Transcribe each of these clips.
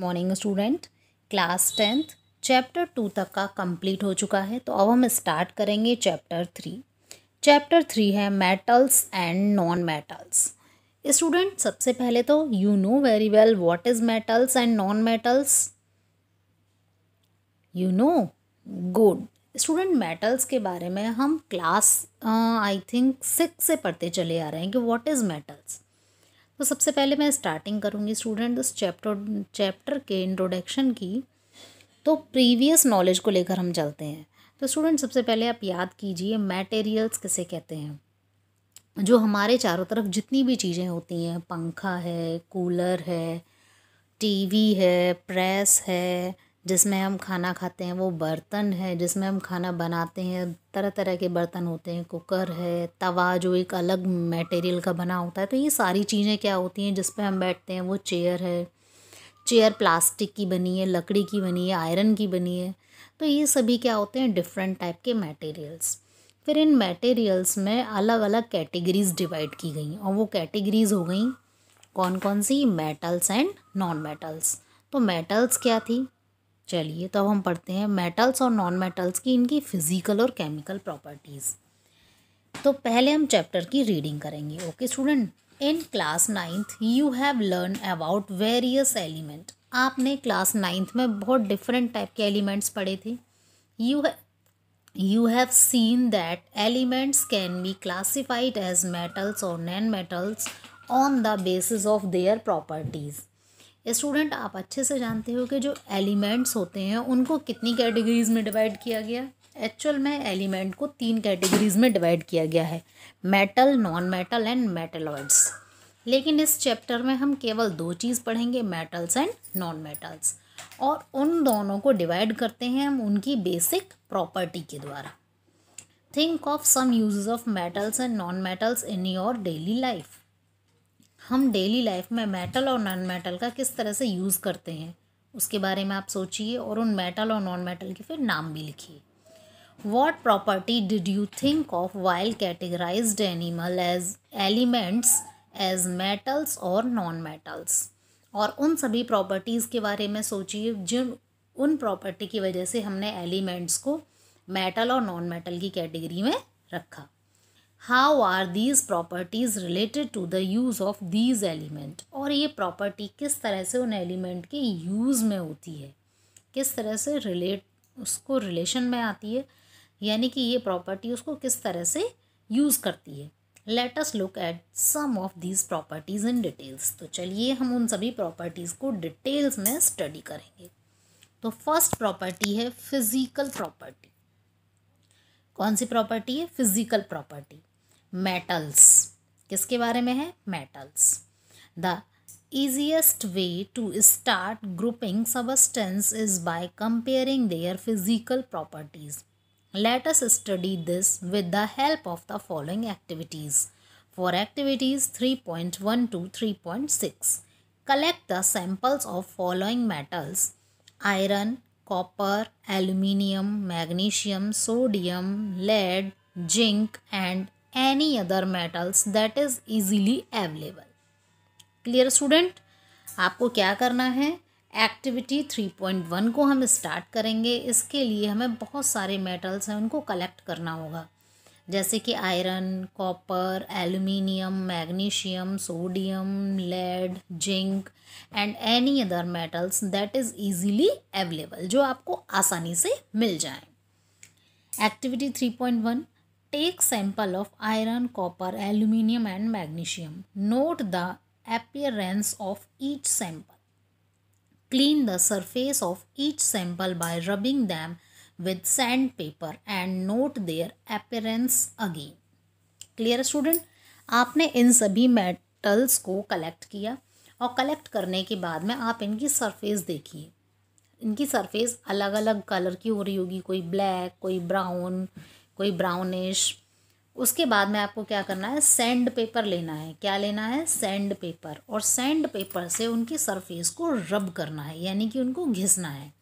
Morning student class tenth chapter two तक का complete हो चुका है तो अब हम स्टार्ट करेंगे चैप्टर थ्री चैप्टर थ्री है metals and non metals student सबसे पहले तो you know very well what is metals and non metals you know good student metals के बारे में हम क्लास आई थिंक सिक्स से पढ़ते चले आ रहे हैं कि व्हाट इज़ मेटल्स तो सबसे पहले मैं स्टार्टिंग करूँगी स्टूडेंट इस चैप्टर चैप्टर के इंट्रोडक्शन की तो प्रीवियस नॉलेज को लेकर हम चलते हैं तो स्टूडेंट सबसे पहले आप याद कीजिए मटेरियल्स किसे कहते हैं जो हमारे चारों तरफ जितनी भी चीज़ें होती हैं पंखा है कूलर है टीवी है प्रेस है जिसमें हम खाना खाते हैं वो बर्तन है जिसमें हम खाना बनाते हैं तरह तरह के बर्तन होते हैं कुकर है तवा जो एक अलग मटेरियल का बना होता है तो ये सारी चीज़ें क्या होती हैं जिस पर हम बैठते हैं वो चेयर है चेयर प्लास्टिक की बनी है लकड़ी की बनी है आयरन की बनी है तो ये सभी क्या होते हैं डिफरेंट टाइप के मटेरियल्स फिर इन मटेरियल्स में अलग अलग कैटेगरीज डिवाइड की गई और वो कैटेगरीज हो गई कौन कौन सी मेटल्स एंड नॉन मेटल्स तो मेटल्स क्या थी चलिए तब तो हम पढ़ते हैं मेटल्स और नॉन मेटल्स की इनकी फिजिकल और केमिकल प्रॉपर्टीज़ तो पहले हम चैप्टर की रीडिंग करेंगे okay student in class ninth you have learn about various element आपने क्लास नाइन्थ में बहुत डिफरेंट टाइप के एलिमेंट्स पढ़े थे you you have seen that elements can be classified as metals और non metals on the basis of their properties student आप अच्छे से जानते हो कि जो एलिमेंट्स होते हैं उनको कितनी कैटेगरीज में डिवाइड किया गया एक्चुअल में एलिमेंट को तीन कैटेगरीज में डिवाइड किया गया है metal non metal and metalloids लेकिन इस चैप्टर में हम केवल दो चीज़ पढ़ेंगे मेटल्स एंड नॉन मेटल्स और उन दोनों को डिवाइड करते हैं हम उनकी बेसिक प्रॉपर्टी के द्वारा think of some use of metals and non metals in your daily life हम डेली लाइफ में मेटल और नॉन मेटल का किस तरह से यूज़ करते हैं उसके बारे में आप सोचिए और उन मेटल और नॉन मेटल के फिर नाम भी लिखिए what property did you think of while categorise animal as elements as metals और नॉन मेटल्स और उन सभी प्रॉपर्टीज़ के बारे में सोचिए जिन उन प्रॉपर्टी की वजह से हमने एलिमेंट्स को मेटल और नॉन मेटल की कैटेगरी में रखा how are these properties related to the use of these element और ये प्रॉपर्टी किस तरह से उन एलिमेंट के यूज़ में होती है किस तरह से रिलेट उसको रिलेशन में आती है यानी कि ये प्रॉपर्टी उसको किस तरह से यूज़ करती है let us look at some of these properties in details तो चलिए हम उन सभी प्रॉपर्टीज़ को डिटेल्स में स्टडी करेंगे तो फर्स्ट प्रॉपर्टी है फिजिकल प्रॉपर्टी कौन सी प्रॉपर्टी है फिजिकल प्रॉपर्टी metals किसके बारे में है metals the easiest way to start grouping substance is by comparing their physical properties let us study this with the help of the following activities for activities 3.1 to 3.6 collect the samples of following metals iron copper, aluminium, magnesium, sodium, lead, zinc and any other metals that is easily available clear student आपको क्या करना है activity three point one को हम start करेंगे इसके लिए हमें बहुत सारे मेटल्स हैं उनको कलेक्ट करना होगा जैसे कि iron copper aluminium magnesium sodium lead zinc and any other metals that is easily available जो आपको आसानी से मिल जाए activity three point one Take sample of iron, copper, aluminium and magnesium. Note the appearance of each sample. Clean the surface of each sample by rubbing them with sandpaper and note their appearance again. clear student आपने इन सभी metals को collect किया और collect करने के बाद में आप इनकी सरफेस देखिए इनकी सरफेस अलग अलग कलर की हो रही होगी कोई ब्लैक कोई ब्राउन कोई ब्राउनिश उसके बाद में आपको क्या करना है सैंड पेपर लेना है क्या लेना है सैंड पेपर और सैंड पेपर से उनकी सरफेस को रब करना है यानी कि उनको घिसना है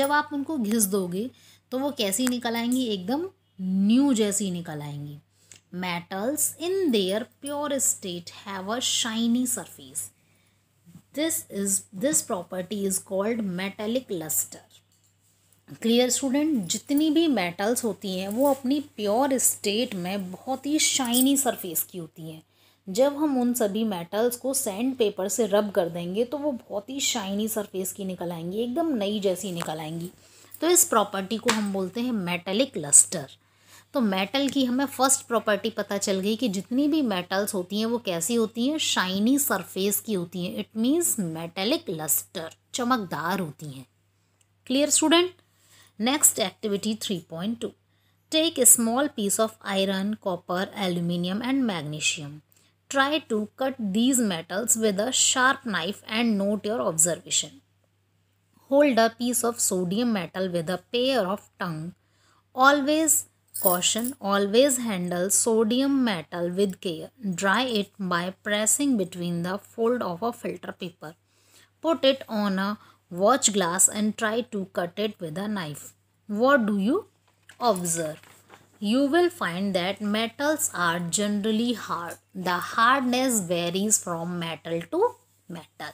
जब आप उनको घिस दोगे तो वो कैसी निकल आएंगी एकदम न्यू जैसी निकल आएंगी metals in their pure state have a shiny surface this is this property is called metallic lustre clear student जितनी भी मेटल्स होती हैं वो अपनी प्योर स्टेट में बहुत ही शाइनी सरफेस की होती हैं जब हम उन सभी मेटल्स को सैंड पेपर से रब कर देंगे तो वो बहुत ही शाइनी सरफेस की निकल आएंगी एकदम नई जैसी निकल आएंगी तो इस प्रॉपर्टी को हम बोलते हैं मेटेलिक लस्टर तो मेटल की हमें फर्स्ट प्रॉपर्टी पता चल गई कि जितनी भी मेटल्स होती हैं वो कैसी होती हैं शाइनी सरफेस की होती हैं इट मीन्स मेटेलिक लस्टर चमकदार होती हैं clear student Next activity 3.2. Take a small piece of iron, copper, aluminium and magnesium. Try to cut these metals with a sharp knife and note your observation. Hold a piece of sodium metal with a pair of tongue. Always caution, always handle sodium metal with care. Dry it by pressing between the fold of a filter paper. Put it on a watch glass and try to cut it with a knife. What do you observe? You will find that metals are generally hard. The hardness varies from metal to metal.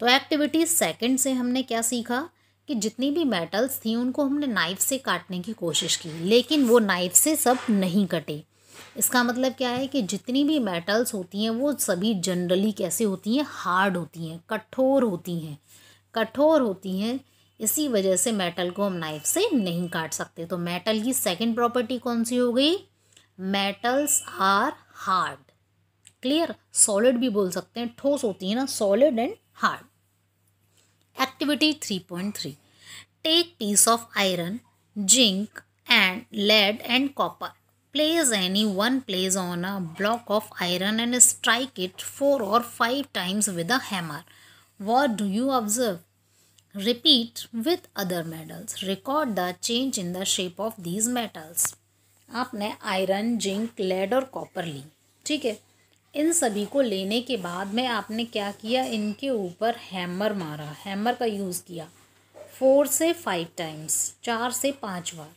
तो activity second से हमने क्या सीखा कि जितनी भी metals थी उनको हमने नाइफ से काटने की कोशिश की लेकिन वो नाइफ से सब नहीं कटे इसका मतलब क्या है कि जितनी भी मेटल्स होती हैं वो सभी जनरली कैसे होती हैं हार्ड होती हैं कठोर होती हैं कठोर होती हैं इसी वजह से मेटल को हम नाइफ से नहीं काट सकते तो मेटल की सेकंड प्रॉपर्टी कौन सी हो गई metals are hard clear solid भी बोल सकते हैं ठोस होती है ना solid and hard activity three point three take piece of iron zinc and lead and copper place any one place on a block of iron and strike it four और five times with a hammer What do you observe? Repeat with other metals. Record the change in the shape of these metals. आपने iron zinc lead और copper ली ठीक है इन सभी को लेने के बाद में आपने क्या किया इनके ऊपर हैमर मारा हैमर का यूज़ किया फोर से फाइव टाइम्स चार से पाँच बार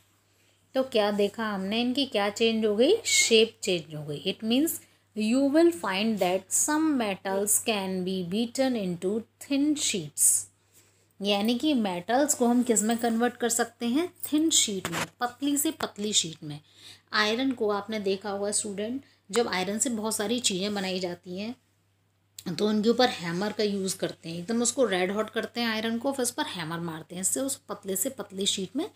तो क्या देखा हमने इनकी क्या चेंज हो गई शेप चेंज हो गई it means you will find that some metals can be beaten into thin sheets यानी कि मेटल्स को हम किस में कन्वर्ट कर सकते हैं थिन शीट में पतली से पतली शीट में आयरन को आपने देखा होगा स्टूडेंट जब आयरन से बहुत सारी चीज़ें बनाई जाती हैं तो उनके ऊपर हैमर का यूज़ करते हैं एकदम उसको रेड हॉट करते हैं आयरन को फिर उस पर हैमर मारते हैं इससे उस पतले से पतली शीट में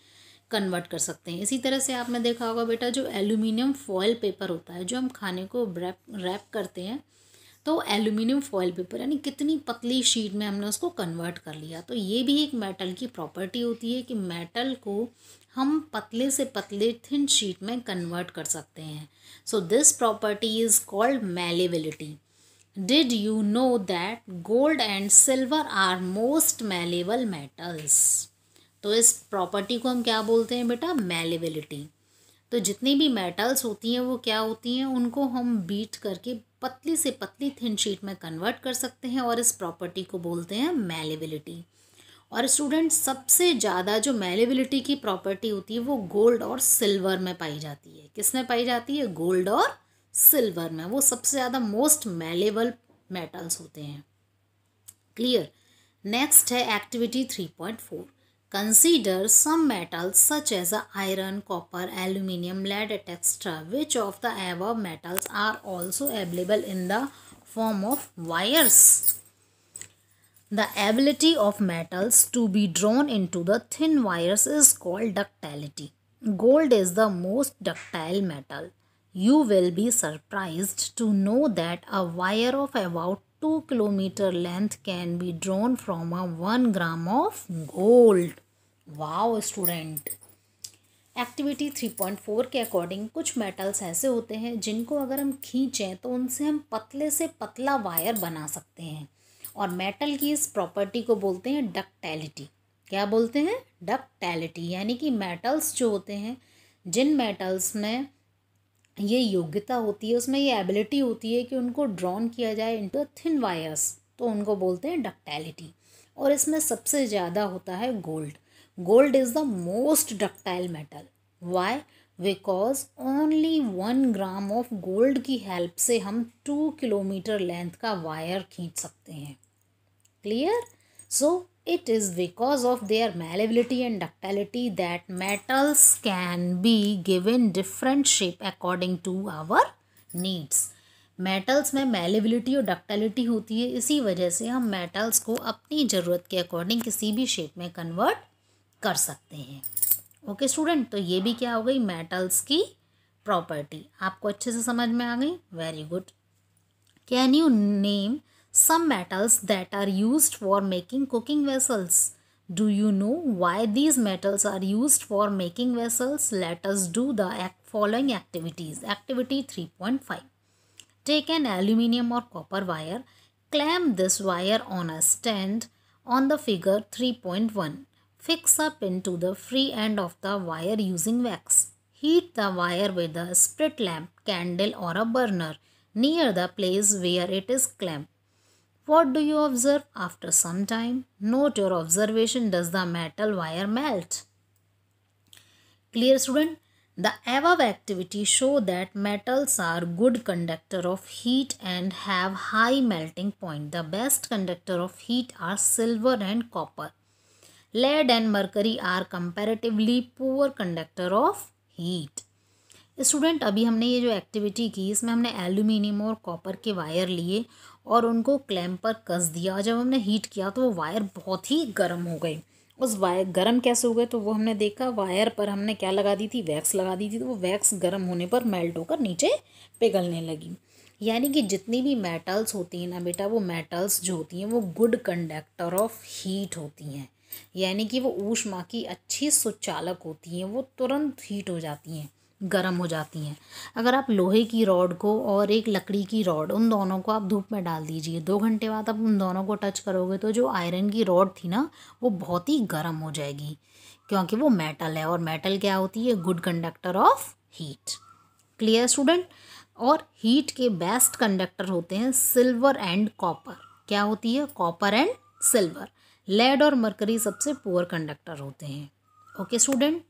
कन्वर्ट कर सकते हैं इसी तरह से आपने देखा होगा बेटा जो एल्यूमिनियम फॉयल पेपर होता है जो हम खाने को रैप रैप करते हैं तो एल्यूमिनियम फॉयल पेपर यानी कितनी पतली शीट में हमने उसको कन्वर्ट कर लिया तो ये भी एक मेटल की प्रॉपर्टी होती है कि मेटल को हम पतले से पतले थिन शीट में कन्वर्ट कर सकते हैं so this property is called malleability did you know that gold and silver are most malleable metals तो इस प्रॉपर्टी को हम क्या बोलते हैं बेटा मेलेबिलिटी तो जितनी भी मेटल्स होती हैं वो क्या होती हैं उनको हम बीट करके पतली से पतली थिन शीट में कन्वर्ट कर सकते हैं और इस प्रॉपर्टी को बोलते हैं मेलेबिलिटी और स्टूडेंट सबसे ज़्यादा जो मेलेबिलिटी की प्रॉपर्टी होती है वो गोल्ड और सिल्वर में पाई जाती है किस में पाई जाती है गोल्ड और सिल्वर में वो सबसे ज़्यादा मोस्ट मेलेबल मेटल्स होते हैं क्लियर नेक्स्ट है activity three point four Consider some metals such as iron, copper, aluminium, lead, etc. Which of the above metals are also available in the form of wires? The ability of metals to be drawn into the thin wires is called ductility. Gold is the most ductile metal. You will be surprised to know that a wire of about two kilometre length can be drawn from a one gram of gold wow student activity three point four के according कुछ metals ऐसे होते हैं जिनको अगर हम खींचें तो उनसे हम पतले से पतला वायर बना सकते हैं और मेटल की इस प्रॉपर्टी को बोलते हैं डक्टैलिटी क्या बोलते हैं डक्टैलिटी यानी कि मेटल्स जो होते हैं जिन मेटल्स में ये योग्यता होती है उसमें ये एबिलिटी होती है कि उनको ड्रॉन किया जाए इंटू थिन वायर्स तो उनको बोलते हैं डक्टैलिटी और इसमें सबसे ज़्यादा होता है gold gold is the most ductile metal why because only one gram of gold की हेल्प से हम टू किलोमीटर लेंथ का वायर खींच सकते हैं clear so It is because of their malleability and ductility that metals can be given different shape according to our needs. मेटल्स में malleability और डक्टलिटी होती है इसी वजह से हम मेटल्स को अपनी ज़रूरत के अकॉर्डिंग किसी भी शेप में कन्वर्ट कर सकते हैं ओके okay, स्टूडेंट तो ये भी क्या हो गई मेटल्स की प्रॉपर्टी आपको अच्छे से समझ में आ गई very good can you name some metals that are used for making cooking vessels. Do you know why these metals are used for making vessels? Let us do the following activities. Activity 3.5. Take an aluminium or copper wire. Clamp this wire on a stand on the figure 3.1. Fix a pin to the free end of the wire using wax. Heat the wire with a split lamp, candle or a burner near the place where it is clamped What do you observe? After some time, note your observation. Does the metal wire melt? Clear student? The above activity show that metals are good conductor of heat and have high melting point. The best conductor of heat are silver and copper. Lead and mercury are comparatively poor conductor of heat. Student अभी हमने ये जो activity की इसमें हमने aluminium और copper के wire लिए और उनको क्लैम्प पर कस दिया जब हमने हीट किया तो वो वायर बहुत ही गर्म हो गई उस वायर गर्म कैसे हो गए तो वो हमने देखा वायर पर हमने क्या लगा दी थी वैक्स लगा दी थी तो वो वैक्स गर्म होने पर मेल्ट होकर नीचे पिघलने लगी यानी कि जितनी भी मेटल्स होती हैं ना बेटा वो मेटल्स जो होती हैं वो गुड कंडक्टर ऑफ हीट होती हैं यानी कि वो ऊष्मा की अच्छी सुचालक होती हैं वो तुरंत हीट हो जाती हैं गर्म हो जाती हैं अगर आप लोहे की रॉड को और एक लकड़ी की रॉड उन दोनों को आप धूप में डाल दीजिए दो घंटे बाद आप उन दोनों को टच करोगे तो जो आयरन की रॉड थी ना वो बहुत ही गर्म हो जाएगी क्योंकि वो मेटल है और मेटल क्या होती है good conductor of heat clear student और हीट के बेस्ट कंडक्टर होते हैं सिल्वर एंड कॉपर क्या होती है कॉपर एंड सिल्वर लेड और मरकरी सबसे पुअर कंडक्टर होते हैं ओके स्टूडेंट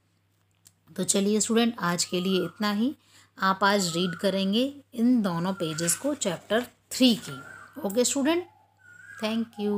तो चलिए स्टूडेंट आज के लिए इतना ही आप आज रीड करेंगे इन दोनों पेजेस को चैप्टर थ्री की ओके स्टूडेंट थैंक यू